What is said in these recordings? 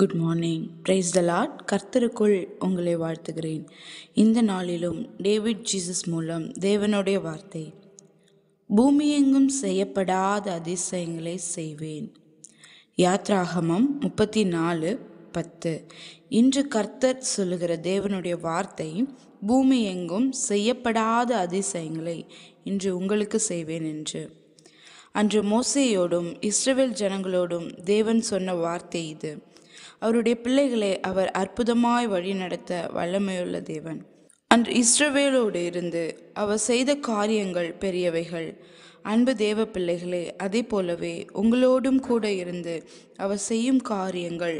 good morning praise the Lord கர்த்தருக்குள் உங்களை வாழ்த்துகிறேன் இந்த நாளிலும் டேவிட் ஜீசஸ் மூலம் தேவனுடைய வார்த்தை பூமியெங்கும் செய்யப்படாத அதிசயங்களை செய்வேன் யாத்ராகமம் முப்பத்தி நாலு பத்து இன்று கர்த்தர் சொல்லுகிற தேவனுடைய வார்த்தை பூமி எங்கும் செய்யப்படாத அதிசயங்களை இன்று உங்களுக்கு செய்வேன் என்று அன்று மோசையோடும் இஸ்ரவேல் ஜனங்களோடும் தேவன் சொன்ன வார்த்தை இது அவருடைய பிள்ளைகளை அவர் அற்புதமாய் வழிநடத்த வல்லமையுள்ள தேவன் அன்று இஸ்ரவேலோடு இருந்து அவர் செய்த காரியங்கள் பெரியவைகள் அன்பு தேவ பிள்ளைகளே அதே போலவே உங்களோடும் கூட இருந்து அவர் செய்யும் காரியங்கள்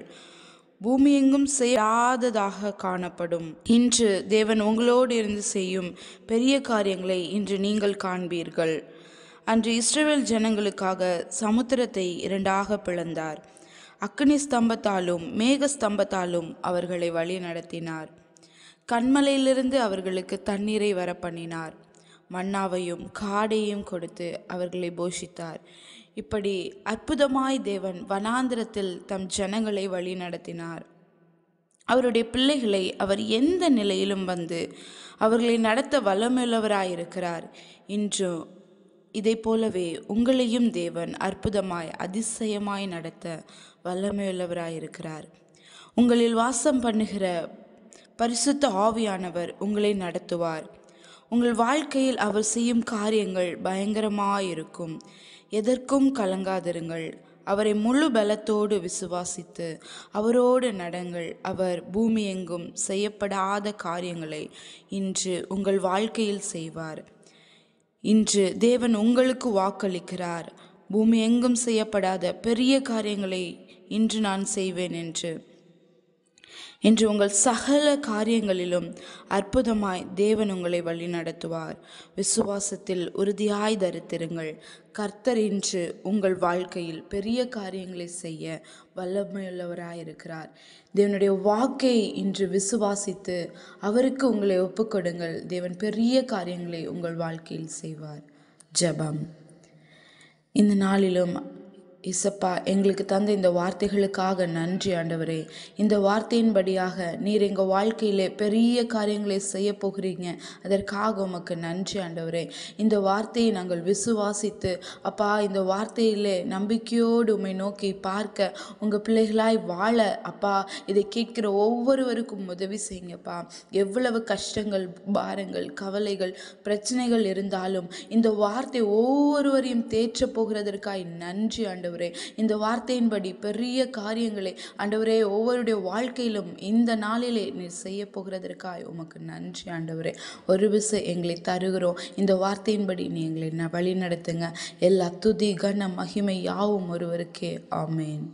பூமியெங்கும் செய்யாததாக காணப்படும் இன்று தேவன் உங்களோடு இருந்து செய்யும் பெரிய காரியங்களை இன்று நீங்கள் காண்பீர்கள் அன்று இஸ்ரேல் ஜனங்களுக்காக சமுத்திரத்தை இரண்டாக பிளந்தார் அக்னி ஸ்தம்பத்தாலும் மேக ஸ்தம்பத்தாலும் அவர்களை வழி நடத்தினார் கண்மலையிலிருந்து அவர்களுக்கு தண்ணீரை வரப்பண்ணினார் மன்னாவையும் காடையும் கொடுத்து அவர்களை போஷித்தார் இப்படி அற்புதமாய் தேவன் வனாந்திரத்தில் தம் ஜனங்களை வழி நடத்தினார் அவருடைய பிள்ளைகளை அவர் எந்த நிலையிலும் வந்து அவர்களை நடத்த வல்லமுள்ளவராயிருக்கிறார் இன்றும் இதைப் போலவே உங்களையும் தேவன் அற்புதமாய் அதிசயமாய் நடத்த வல்லமையுள்ளவராயிருக்கிறார் உங்களில் வாசம் பண்ணுகிற பரிசுத்த ஆவியானவர் உங்களை நடத்துவார் உங்கள் வாழ்க்கையில் அவர் செய்யும் காரியங்கள் பயங்கரமாயிருக்கும் எதற்கும் கலங்காதிருங்கள் அவரை முழு பலத்தோடு விசுவாசித்து அவரோடு நடங்கள் அவர் பூமி எங்கும் செய்யப்படாத காரியங்களை இன்று உங்கள் வாழ்க்கையில் செய்வார் இன்று தேவன் உங்களுக்கு வாக்களிக்கிறார் பூமி எங்கும் செய்யப்படாத பெரிய காரியங்களை இன்று நான் செய்வேன் என்று இன்று உங்கள் சகல காரியங்களிலும் அற்புதமாய் தேவன் உங்களை வழி நடத்துவார் விசுவாசத்தில் உறுதியாய் தரித்திருங்கள் கர்த்தர் இன்று உங்கள் வாழ்க்கையில் பெரிய காரியங்களை செய்ய வல்லமையுள்ளவராயிருக்கிறார் தேவனுடைய வாக்கை இன்று விசுவாசித்து அவருக்கு உங்களை ஒப்புக்கொடுங்கள் தேவன் பெரிய காரியங்களை உங்கள் வாழ்க்கையில் செய்வார் ஜபம் இந்த நாளிலும் இசப்பா எங்களுக்கு தந்த இந்த வார்த்தைகளுக்காக நன்றி ஆண்டவரே இந்த வார்த்தையின்படியாக நீர் எங்கள் வாழ்க்கையிலே பெரிய காரியங்களை செய்ய போகிறீங்க அதற்காக உமக்கு நன்றி ஆண்டவரே இந்த வார்த்தையை நாங்கள் விசுவாசித்து அப்பா இந்த வார்த்தையிலே நம்பிக்கையோடு உண்மை நோக்கி பார்க்க உங்கள் பிள்ளைகளாய் வாழ அப்பா இதை கேட்குற ஒவ்வொருவருக்கும் உதவி செய்யுங்கப்பா எவ்வளவு கஷ்டங்கள் பாரங்கள் கவலைகள் பிரச்சனைகள் இருந்தாலும் இந்த வார்த்தை ஒவ்வொருவரையும் தேற்ற போகிறதற்காய் நன்றி ஆண்டவர் ஆண்டவரே இந்த வார்த்தையின்படி பெரிய காரியங்களை ஆண்டவரே ஒவ்வொருடைய வாழ்க்கையிலும் இந்த நாளிலே நீர் செய்ய போகிறதற்காய் உமக்கு நன்றி ஆண்டவரே ஒரு விசை எங்களை தருகிறோம் இந்த வார்த்தையின்படி நீ எங்களை வழி நடத்துங்க எல்லா துதி கன மகிமை யாவும் ஒருவருக்கே ஆமேன்